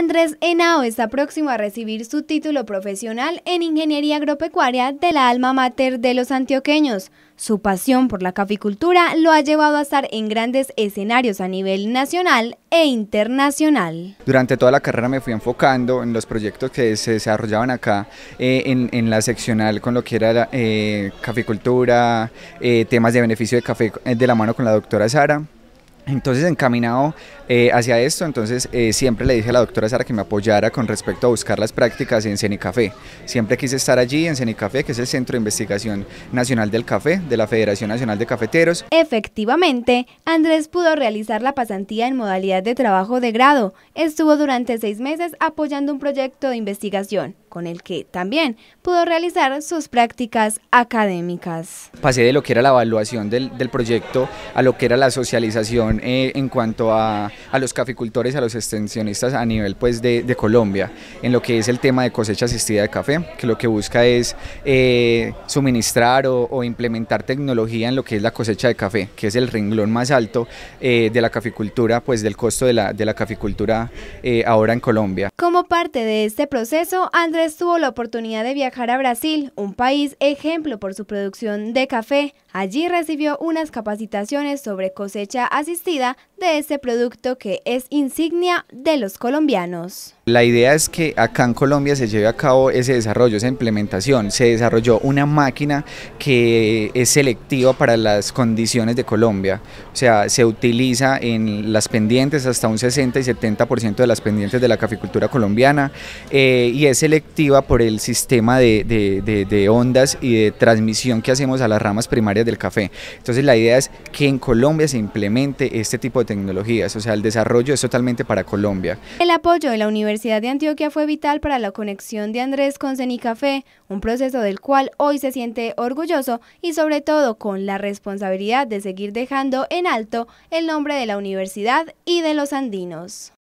Andrés Henao está próximo a recibir su título profesional en Ingeniería Agropecuaria de la alma mater de los antioqueños. Su pasión por la caficultura lo ha llevado a estar en grandes escenarios a nivel nacional e internacional. Durante toda la carrera me fui enfocando en los proyectos que se desarrollaban acá eh, en, la seccional con lo que era eh, caficultura, eh, temas de beneficio de café de la mano con la doctora Sara. Entonces encaminado eh, hacia esto, entonces eh, siempre le dije a la doctora Sara que me apoyara con respecto a buscar las prácticas en Cenicafé. Siempre quise estar allí en Cenicafé, que es el Centro de Investigación Nacional del Café de la Federación Nacional de Cafeteros. Efectivamente, Andrés pudo realizar la pasantía en modalidad de trabajo de grado. Estuvo durante seis meses apoyando un proyecto de investigación con el que también pudo realizar sus prácticas académicas. Pasé de lo que era la evaluación del, proyecto a lo que era la socialización eh, en cuanto a a los caficultores, a los extensionistas a nivel pues de, Colombia, en lo que es el tema de cosecha asistida de café, que lo que busca es eh, suministrar o, implementar tecnología en lo que es la cosecha de café, que es el renglón más alto eh, de la caficultura, pues del costo de la, de la caficultura eh, ahora en Colombia. Como parte de este proceso, Andrés tuvo la oportunidad de viajar a Brasil, un país ejemplo por su producción de café. Allí recibió unas capacitaciones sobre cosecha asistida de este producto que es insignia de los colombianos. La idea es que acá en Colombia se lleve a cabo ese desarrollo, esa implementación. Se desarrolló una máquina que es selectiva para las condiciones de Colombia. O sea, se utiliza en las pendientes hasta un 60 y 70% de las pendientes de la caficultura colombiana eh, y es selectiva por el sistema de, de ondas y de transmisión que hacemos a las ramas primarias del café. Entonces la idea es que en Colombia se implemente este tipo de tecnologías. O sea, el desarrollo es totalmente para Colombia. El apoyo de la universidad Universidad de Antioquia fue vital para la conexión de Andrés con Cenicafé, un proceso del cual hoy se siente orgulloso y sobre todo con la responsabilidad de seguir dejando en alto el nombre de la universidad y de los andinos.